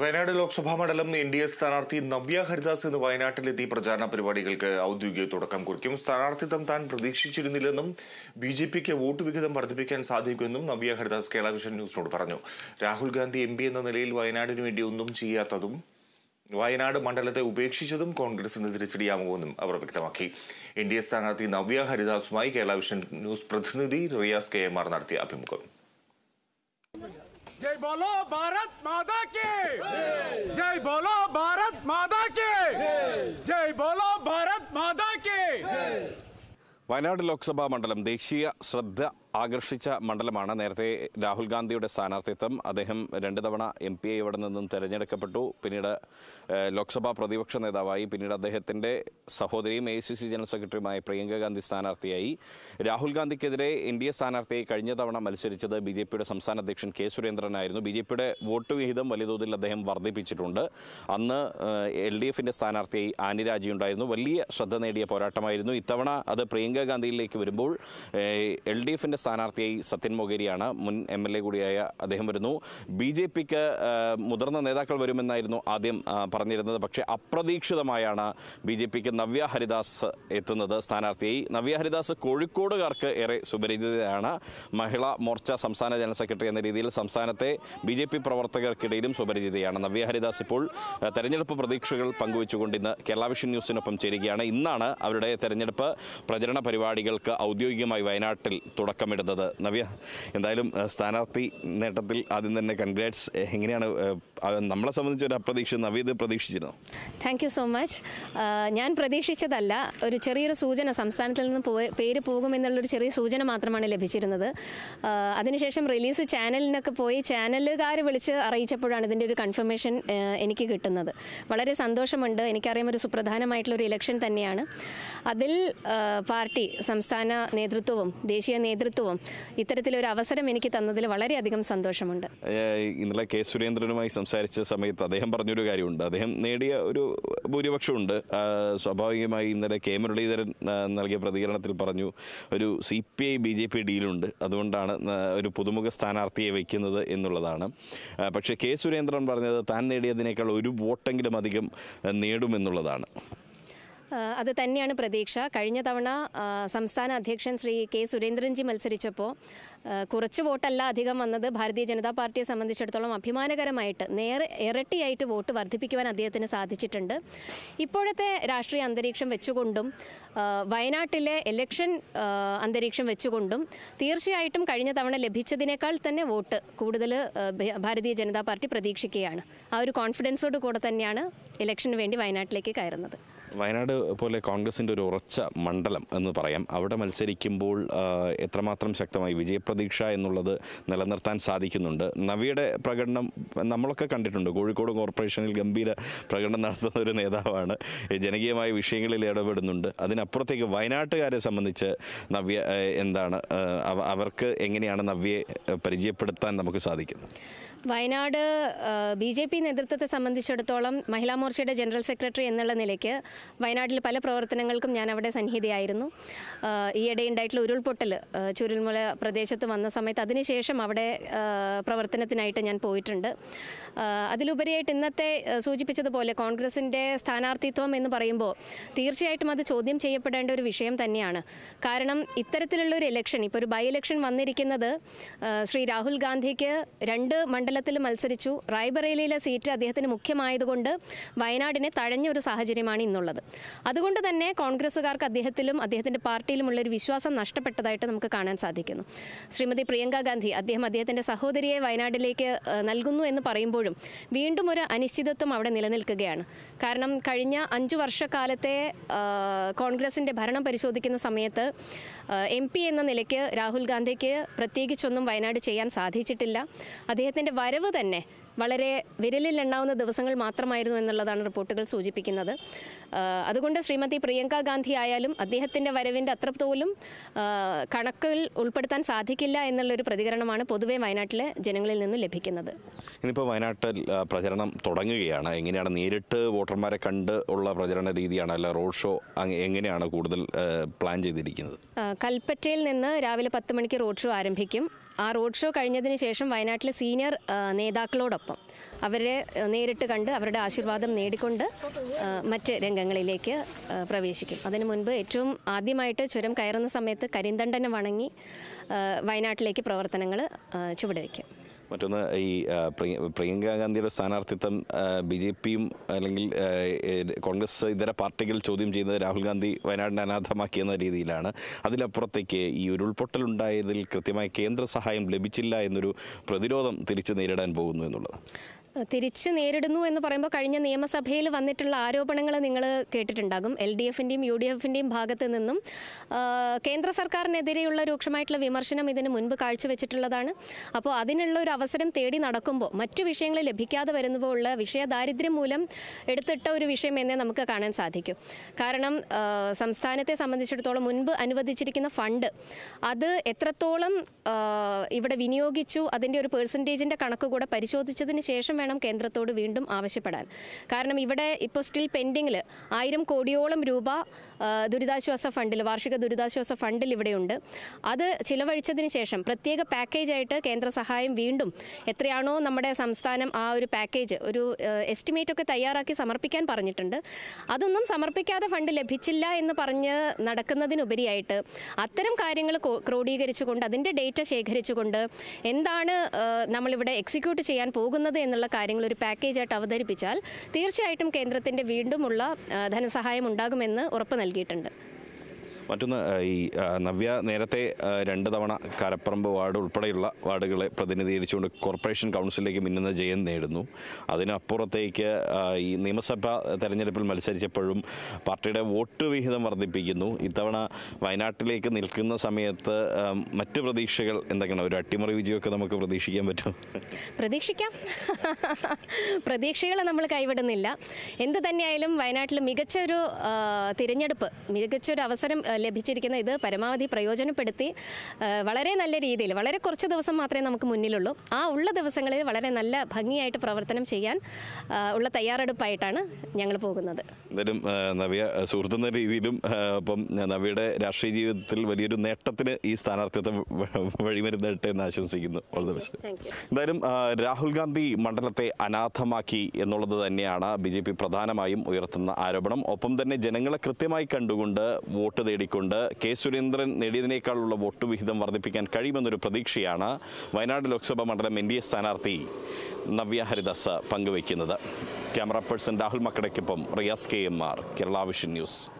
വയനാട് ലോക്സഭാ മണ്ഡലം N D A സ്ഥാനാർത്ഥി നവ്യ ഹരിദാസ് ഇന്ന് വയനാട്ടിലെത്തി പ്രചാരണ പരിപാടികൾക്ക് ഔദ്യോഗിക തുടക്കം കുറിക്കും സ്ഥാനാർത്ഥിത്വം താൻ പ്രതീക്ഷിച്ചിരുന്നില്ലെന്നും ബി ജെ പിക്ക് വോട്ട് വിഹിതം വർദ്ധിപ്പിക്കാൻ സാധിക്കുമെന്നും നവ്യ ഹരിദാസ് കേരള ന്യൂസിനോട് പറഞ്ഞു രാഹുൽ ഗാന്ധി എം എന്ന നിലയിൽ വയനാടിനു വേണ്ടി ഒന്നും ചെയ്യാത്തതും വയനാട് മണ്ഡലത്തെ ഉപേക്ഷിച്ചതും കോൺഗ്രസിന് തിരിച്ചടിയാകുമെന്നും അവർ വ്യക്തമാക്കി എൻ ഡി എ സ്ഥാനാർത്ഥി നവ്യ ഹരിദാസുമായി കേരള ന്യൂസ് പ്രതിനിധി റിയാസ് കെ എം ആർ നടത്തിയ അഭിമുഖം जय बोलो भारत माता के जय बोलो भारत माता के जय बोलो भारत माता के വയനാട് ലോക്സഭാ മണ്ഡലം ദേശീയ ശ്രദ്ധ ആകർഷിച്ച മണ്ഡലമാണ് നേരത്തെ രാഹുൽ ഗാന്ധിയുടെ സ്ഥാനാർത്ഥിത്വം അദ്ദേഹം രണ്ട് തവണ എം പി ഐ ഇവിടെ നിന്നും തിരഞ്ഞെടുക്കപ്പെട്ടു പിന്നീട് ലോക്സഭാ പ്രതിപക്ഷ നേതാവായി പിന്നീട് അദ്ദേഹത്തിൻ്റെ സഹോദരിയും എ സി സി ജനറൽ സെക്രട്ടറിയുമായ പ്രിയങ്ക ഗാന്ധി സ്ഥാനാർത്ഥിയായി രാഹുൽ ഗാന്ധിക്കെതിരെ എൻ ഡി എ സ്ഥാനാർത്ഥിയെ കഴിഞ്ഞ തവണ മത്സരിച്ചത് ബി ജെ പിയുടെ സംസ്ഥാന അധ്യക്ഷൻ കെ സുരേന്ദ്രനായിരുന്നു ബി ജെ പിയുടെ വോട്ട് വിഹിതം വലിയ തോതിൽ അദ്ദേഹം വർദ്ധിപ്പിച്ചിട്ടുണ്ട് അന്ന് എൽ ഡി എഫിൻ്റെ സ്ഥാനാർത്ഥിയായി ആനി ഉണ്ടായിരുന്നു വലിയ ശ്രദ്ധ നേടിയ പോരാട്ടമായിരുന്നു ഇത്തവണ അത് പ്രിയങ്ക ഗാന്ധിയിലേക്ക് വരുമ്പോൾ എൽ ഡി എഫിൻ്റെ സ്ഥാനാർത്ഥിയായി സത്യൻ മൊഗേരിയാണ് മുൻ എം എൽ എ കൂടിയായ അദ്ദേഹം വരുന്നു ബി ജെ പിക്ക് മുതിർന്ന നേതാക്കൾ വരുമെന്നായിരുന്നു ആദ്യം പറഞ്ഞിരുന്നത് പക്ഷേ അപ്രതീക്ഷിതമായാണ് ബി ജെ പിക്ക് നവ്യ ഹരിദാസ് എത്തുന്നത് സ്ഥാനാർത്ഥിയായി നവ്യ ഹരിദാസ് കോഴിക്കോടുകാർക്ക് ഏറെ സുപരിചിതയാണ് മഹിളാ മോർച്ച സംസ്ഥാന ജനറൽ സെക്രട്ടറി എന്ന രീതിയിൽ സംസ്ഥാനത്തെ ബി ജെ പി പ്രവർത്തകർക്കിടയിലും സുപരിചിതയാണ് നവ്യ ഹരിദാസ് ഇപ്പോൾ തെരഞ്ഞെടുപ്പ് പ്രതീക്ഷകൾ പങ്കുവെച്ചുകൊണ്ട് ഇന്ന് കേരള വിഷൻ ന്യൂസിനൊപ്പം ചേരുകയാണ് ഇന്നാണ് അവരുടെ തെരഞ്ഞെടുപ്പ് പ്രചരണ പരിപാടികൾക്ക് ഔദ്യോഗികമായി വയനാട്ടിൽ തുടക്കമിടുന്നത് നവ്യ എന്തായാലും സ്ഥാനാർത്ഥി നേട്ടത്തിൽ ആദ്യം തന്നെ കൺഗ്രാറ്റ്സ് എങ്ങനെയാണ് നമ്മളെ സംബന്ധിച്ച് ഒരു അപ്രതീക്ഷ നവീത് പ്രതീക്ഷിച്ചിരുന്നു താങ്ക് യു സോ മച്ച് ഞാൻ പ്രതീക്ഷിച്ചതല്ല ഒരു ചെറിയൊരു സൂചന സംസ്ഥാനത്തിൽ നിന്ന് പോയി പേര് പോകുമെന്നുള്ളൊരു ചെറിയ സൂചന മാത്രമാണ് ലഭിച്ചിരുന്നത് അതിനുശേഷം റിലീസ് ചാനലിനൊക്കെ പോയി ചാനലുകാർ വിളിച്ച് അറിയിച്ചപ്പോഴാണ് ഇതിൻ്റെ ഒരു കൺഫർമേഷൻ എനിക്ക് കിട്ടുന്നത് വളരെ സന്തോഷമുണ്ട് എനിക്കറിയാം ഒരു സുപ്രധാനമായിട്ടുള്ള ഒരു ഇലക്ഷൻ തന്നെയാണ് അതിൽ പാർട്ടി സംസ്ഥാന നേതൃത്വവും ദേശീയ നേതൃത്വവും ഇത്തരത്തിലൊരു അവസരം എനിക്ക് തന്നതിൽ വളരെയധികം സന്തോഷമുണ്ട് ഇന്നലെ കെ സുരേന്ദ്രനുമായി സംസാരിച്ച സമയത്ത് അദ്ദേഹം പറഞ്ഞൊരു കാര്യമുണ്ട് അദ്ദേഹം നേടിയ ഒരു ഭൂരിപക്ഷമുണ്ട് സ്വാഭാവികമായി ഇന്നലെ കെ മുരളീധരൻ നൽകിയ പ്രതികരണത്തിൽ പറഞ്ഞു ഒരു C P I B J P ഡീലുണ്ട് അതുകൊണ്ടാണ് ഒരു പുതുമുഖ സ്ഥാനാർത്ഥിയെ വയ്ക്കുന്നത് എന്നുള്ളതാണ് പക്ഷേ കെ സുരേന്ദ്രൻ പറഞ്ഞത് താൻ നേടിയതിനേക്കാൾ ഒരു വോട്ടെങ്കിലും അധികം നേടുമെന്നുള്ളതാണ് അത് തന്നെയാണ് പ്രതീക്ഷ കഴിഞ്ഞ തവണ സംസ്ഥാന അധ്യക്ഷൻ ശ്രീ കെ സുരേന്ദ്രൻജി മത്സരിച്ചപ്പോൾ കുറച്ച് വോട്ടല്ല അധികം വന്നത് ഭാരതീയ ജനതാ പാർട്ടിയെ സംബന്ധിച്ചിടത്തോളം അഭിമാനകരമായിട്ട് നേരെ ഇരട്ടിയായിട്ട് വോട്ട് വർദ്ധിപ്പിക്കുവാൻ അദ്ദേഹത്തിന് സാധിച്ചിട്ടുണ്ട് ഇപ്പോഴത്തെ രാഷ്ട്രീയ അന്തരീക്ഷം വെച്ചുകൊണ്ടും വയനാട്ടിലെ ഇലക്ഷൻ അന്തരീക്ഷം വെച്ചുകൊണ്ടും തീർച്ചയായിട്ടും കഴിഞ്ഞ തവണ ലഭിച്ചതിനേക്കാൾ തന്നെ വോട്ട് കൂടുതൽ ഭാരതീയ ജനതാ പാർട്ടി പ്രതീക്ഷിക്കുകയാണ് ആ ഒരു കോൺഫിഡൻസോട് കൂടെ തന്നെയാണ് ഇലക്ഷന് വേണ്ടി വയനാട്ടിലേക്ക് കയറുന്നത് വയനാട് പോലെ കോൺഗ്രസിൻ്റെ ഒരു ഉറച്ച മണ്ഡലം എന്ന് പറയാം അവിടെ മത്സരിക്കുമ്പോൾ എത്രമാത്രം ശക്തമായി വിജയപ്രതീക്ഷ എന്നുള്ളത് നിലനിർത്താൻ സാധിക്കുന്നുണ്ട് നവിയുടെ പ്രകടനം നമ്മളൊക്കെ കണ്ടിട്ടുണ്ട് കോഴിക്കോട് കോർപ്പറേഷനിൽ ഗംഭീര പ്രകടനം നടത്തുന്ന ഒരു നേതാവാണ് ജനകീയമായ വിഷയങ്ങളിൽ ഇടപെടുന്നുണ്ട് അതിനപ്പുറത്തേക്ക് വയനാട്ടുകാരെ സംബന്ധിച്ച് നവ്യ എന്താണ് അവർക്ക് എങ്ങനെയാണ് നവ്യയെ പരിചയപ്പെടുത്താൻ നമുക്ക് സാധിക്കുന്നത് വയനാട് ബി ജെ പി നേതൃത്വത്തെ സംബന്ധിച്ചിടത്തോളം മഹിളാ മോർച്ചയുടെ ജനറൽ സെക്രട്ടറി എന്നുള്ള നിലയ്ക്ക് വയനാട്ടിൽ പല പ്രവർത്തനങ്ങൾക്കും ഞാൻ അവിടെ സന്നിഹിതയായിരുന്നു ഈയിടെ ഉണ്ടായിട്ടുള്ള ഉരുൾപൊട്ടൽ ചുരുൾമുല പ്രദേശത്ത് വന്ന സമയത്ത് അതിനുശേഷം അവിടെ പ്രവർത്തനത്തിനായിട്ട് ഞാൻ പോയിട്ടുണ്ട് അതിലുപരിയായിട്ട് ഇന്നത്തെ സൂചിപ്പിച്ചതുപോലെ കോൺഗ്രസിൻ്റെ സ്ഥാനാർത്ഥിത്വം എന്ന് പറയുമ്പോൾ തീർച്ചയായിട്ടും അത് ചോദ്യം ചെയ്യപ്പെടേണ്ട ഒരു വിഷയം തന്നെയാണ് കാരണം ഇത്തരത്തിലുള്ള ഒരു ഇലക്ഷൻ ഇപ്പോൾ ഒരു ബൈ ഇലക്ഷൻ വന്നിരിക്കുന്നത് ശ്രീ രാഹുൽ ഗാന്ധിക്ക് രണ്ട് മണ്ഡലം മണ്ഡലത്തിൽ മത്സരിച്ചു റായ്ബറേലിയിലെ സീറ്റ് അദ്ദേഹത്തിന് മുഖ്യമായതുകൊണ്ട് വയനാടിനെ തഴഞ്ഞ ഒരു സാഹചര്യമാണ് ഇന്നുള്ളത് അതുകൊണ്ട് തന്നെ കോൺഗ്രസുകാർക്ക് അദ്ദേഹത്തിലും അദ്ദേഹത്തിൻ്റെ പാർട്ടിയിലുമുള്ള ഒരു വിശ്വാസം നഷ്ടപ്പെട്ടതായിട്ട് നമുക്ക് കാണാൻ സാധിക്കുന്നു ശ്രീമതി പ്രിയങ്ക ഗാന്ധി അദ്ദേഹം അദ്ദേഹത്തിൻ്റെ സഹോദരിയെ വയനാട്ടിലേക്ക് നൽകുന്നു എന്ന് പറയുമ്പോഴും വീണ്ടും ഒരു അനിശ്ചിതത്വം അവിടെ നിലനിൽക്കുകയാണ് കാരണം കഴിഞ്ഞ അഞ്ചു വർഷക്കാലത്തെ കോൺഗ്രസിൻ്റെ ഭരണം പരിശോധിക്കുന്ന സമയത്ത് എം പി എന്ന നിലയ്ക്ക് രാഹുൽ ഗാന്ധിക്ക് പ്രത്യേകിച്ചൊന്നും വയനാട് ചെയ്യാൻ സാധിച്ചിട്ടില്ല അദ്ദേഹത്തിൻ്റെ വരവ് തന്നെ വളരെ വിരലിൽ എണ്ണാവുന്ന ദിവസങ്ങൾ മാത്രമായിരുന്നു എന്നുള്ളതാണ് റിപ്പോർട്ടുകൾ സൂചിപ്പിക്കുന്നത് അതുകൊണ്ട് ശ്രീമതി പ്രിയങ്ക ഗാന്ധി ആയാലും അദ്ദേഹത്തിൻ്റെ വരവിൻ്റെ അത്രത്തോലും കണക്കിൽ ഉൾപ്പെടുത്താൻ സാധിക്കില്ല എന്നുള്ളൊരു പ്രതികരണമാണ് പൊതുവെ വയനാട്ടിലെ ജനങ്ങളിൽ നിന്നും ലഭിക്കുന്നത് ഇന്നിപ്പോൾ വയനാട്ടിൽ പ്രചരണം തുടങ്ങുകയാണ് എങ്ങനെയാണ് നേരിട്ട് വോട്ടർമാരെ കണ്ട് ഉള്ള പ്രചരണ രീതിയാണ് അല്ല റോഡ് ഷോ എങ്ങനെയാണ് കൂടുതൽ പ്ലാൻ ചെയ്തിരിക്കുന്നത് കൽപ്പറ്റയിൽ നിന്ന് രാവിലെ പത്ത് മണിക്ക് റോഡ് ഷോ ആരംഭിക്കും ആ റോഡ് ഷോ കഴിഞ്ഞതിന് ശേഷം വയനാട്ടിലെ സീനിയർ നേതാക്കളോടൊപ്പം അവരെ നേരിട്ട് കണ്ട് അവരുടെ ആശീർവാദം നേടിക്കൊണ്ട് മറ്റ് രംഗങ്ങളിലേക്ക് പ്രവേശിക്കും അതിനു മുൻപ് ഏറ്റവും ആദ്യമായിട്ട് ചുരം കയറുന്ന സമയത്ത് കരിന്തണ്ടനെ വണങ്ങി വയനാട്ടിലേക്ക് പ്രവർത്തനങ്ങൾ ചുവടുവയ്ക്കും മറ്റൊന്ന് ഈ പ്രിയങ്ക ഗാന്ധിയുടെ സ്ഥാനാർത്ഥിത്വം ബി ജെ പിയും അല്ലെങ്കിൽ കോൺഗ്രസ് ഇതര പാർട്ടികൾ ചോദ്യം ചെയ്യുന്നത് രാഹുൽ ഗാന്ധി വയനാടിനെ അനാഥമാക്കിയെന്ന രീതിയിലാണ് അതിലപ്പുറത്തേക്ക് ഈ ഉരുൾപൊട്ടൽ ഉണ്ടായതിൽ കൃത്യമായി കേന്ദ്ര സഹായം ലഭിച്ചില്ല എന്നൊരു പ്രതിരോധം തിരിച്ചു നേരിടാൻ പോകുന്നു എന്നുള്ളത് തിരിച്ചു നേരിടുന്നു എന്ന് പറയുമ്പോൾ കഴിഞ്ഞ നിയമസഭയിൽ വന്നിട്ടുള്ള ആരോപണങ്ങൾ നിങ്ങൾ കേട്ടിട്ടുണ്ടാകും എൽ ഡി എഫിൻ്റെയും യു ഡി എഫിൻ്റെയും ഭാഗത്ത് നിന്നും കേന്ദ്ര സർക്കാരിനെതിരെയുള്ള രൂക്ഷമായിട്ടുള്ള വിമർശനം ഇതിന് മുൻപ് കാഴ്ചവെച്ചിട്ടുള്ളതാണ് അപ്പോൾ അതിനുള്ള ഒരു അവസരം തേടി നടക്കുമ്പോൾ മറ്റു വിഷയങ്ങൾ ലഭിക്കാതെ വരുമ്പോൾ ഉള്ള വിഷയ ദാരിദ്ര്യം മൂലം എടുത്തിട്ട ഒരു വിഷയം എന്നേ നമുക്ക് കാണാൻ സാധിക്കും കാരണം സംസ്ഥാനത്തെ സംബന്ധിച്ചിടത്തോളം മുൻപ് അനുവദിച്ചിരിക്കുന്ന ഫണ്ട് അത് എത്രത്തോളം ഇവിടെ വിനിയോഗിച്ചു അതിൻ്റെ ഒരു പേഴ്സൻറ്റേജിൻ്റെ കണക്ക് കൂടെ പരിശോധിച്ചതിന് ശേഷം വേണം കേന്ദ്രത്തോട് വീണ്ടും ആവശ്യപ്പെടാൻ കാരണം ഇവിടെ ഇപ്പോൾ സ്റ്റിൽ പെൻഡിങ്ങിൽ ആയിരം കോടിയോളം രൂപ ദുരിതാശ്വാസ ഫണ്ടിൽ വാർഷിക ദുരിതാശ്വാസ ഫണ്ടിൽ ഇവിടെയുണ്ട് അത് ചിലവഴിച്ചതിന് ശേഷം പ്രത്യേക പാക്കേജായിട്ട് കേന്ദ്ര സഹായം വീണ്ടും എത്രയാണോ നമ്മുടെ സംസ്ഥാനം ആ ഒരു പാക്കേജ് ഒരു എസ്റ്റിമേറ്റ് ഒക്കെ തയ്യാറാക്കി സമർപ്പിക്കാൻ പറഞ്ഞിട്ടുണ്ട് അതൊന്നും സമർപ്പിക്കാതെ ഫണ്ട് ലഭിച്ചില്ല എന്ന് പറഞ്ഞ് നടക്കുന്നതിനുപരിയായിട്ട് അത്തരം കാര്യങ്ങൾ ക്രോഡീകരിച്ചുകൊണ്ട് അതിൻ്റെ ഡേറ്റ ശേഖരിച്ചുകൊണ്ട് എന്താണ് നമ്മളിവിടെ എക്സിക്യൂട്ട് ചെയ്യാൻ പോകുന്നത് എന്നുള്ള കാര്യങ്ങൾ ഒരു പാക്കേജായിട്ട് അവതരിപ്പിച്ചാൽ തീർച്ചയായിട്ടും കേന്ദ്രത്തിൻ്റെ വീണ്ടുമുള്ള ധനസഹായം ഉണ്ടാകുമെന്ന് ഉറപ്പ് നൽകിയിട്ടുണ്ട് മറ്റൊന്ന് ഈ നവ്യ നേരത്തെ രണ്ട് തവണ കരപ്പറമ്പ് വാർഡ് ഉൾപ്പെടെയുള്ള വാർഡുകളെ പ്രതിനിധീകരിച്ചുകൊണ്ട് കോർപ്പറേഷൻ കൗൺസിലിലേക്ക് മിന്നുന്ന ജയം നേടുന്നു അതിനപ്പുറത്തേക്ക് ഈ നിയമസഭാ തെരഞ്ഞെടുപ്പിൽ മത്സരിച്ചപ്പോഴും പാർട്ടിയുടെ വോട്ട് വിഹിതം വർദ്ധിപ്പിക്കുന്നു ഇത്തവണ വയനാട്ടിലേക്ക് നിൽക്കുന്ന സമയത്ത് മറ്റ് പ്രതീക്ഷകൾ എന്തൊക്കെയാണ് ഒരു അട്ടിമറി വിജയമൊക്കെ നമുക്ക് പ്രതീക്ഷിക്കാൻ പറ്റും പ്രതീക്ഷിക്കാം പ്രതീക്ഷകളെ നമ്മൾ കൈവിടുന്നില്ല എന്ത് തന്നെയായാലും വയനാട്ടിൽ മികച്ചൊരു തിരഞ്ഞെടുപ്പ് മികച്ചൊരു അവസരം ലഭിച്ചിരിക്കുന്ന ഇത് പരമാവധി പ്രയോജനപ്പെടുത്തി വളരെ നല്ല രീതിയിൽ വളരെ കുറച്ച് ദിവസം മാത്രമേ നമുക്ക് മുന്നിലുള്ളൂ ആ ഉള്ള ദിവസങ്ങളിൽ വളരെ നല്ല ഭംഗിയായിട്ട് പ്രവർത്തനം ചെയ്യാൻ ഉള്ള തയ്യാറെടുപ്പായിട്ടാണ് ഞങ്ങൾ പോകുന്നത് എന്തായാലും നവ്യ എന്ന രീതിയിലും ഇപ്പം നവ്യയുടെ രാഷ്ട്രീയ ജീവിതത്തിൽ വലിയൊരു നേട്ടത്തിന് ഈ സ്ഥാനാർത്ഥിത്വം വഴിമരുന്നട്ടെ എന്ന് ആശംസിക്കുന്നു ഓൾ ബെസ്റ്റ് എന്തായാലും രാഹുൽ ഗാന്ധി മണ്ഡലത്തെ അനാഥമാക്കി എന്നുള്ളത് തന്നെയാണ് ബി പ്രധാനമായും ഉയർത്തുന്ന ആരോപണം ഒപ്പം തന്നെ ജനങ്ങളെ കൃത്യമായി കണ്ടുകൊണ്ട് വോട്ട് തേടി നേടിക്കൊണ്ട് കെ സുരേന്ദ്രൻ നേടിയതിനേക്കാളുള്ള വോട്ട് വിഹിതം വർദ്ധിപ്പിക്കാൻ കഴിയുമെന്നൊരു പ്രതീക്ഷയാണ് വയനാട് ലോക്സഭാ മണ്ഡലം എൻ ഡി എ സ്ഥാനാർത്ഥി നവ്യ ഹരിദാസ് പങ്കുവയ്ക്കുന്നത് ക്യാമറ പേഴ്സൺ രാഹുൽ മക്കടയ്ക്കൊപ്പം Riyas K M R Keralavision news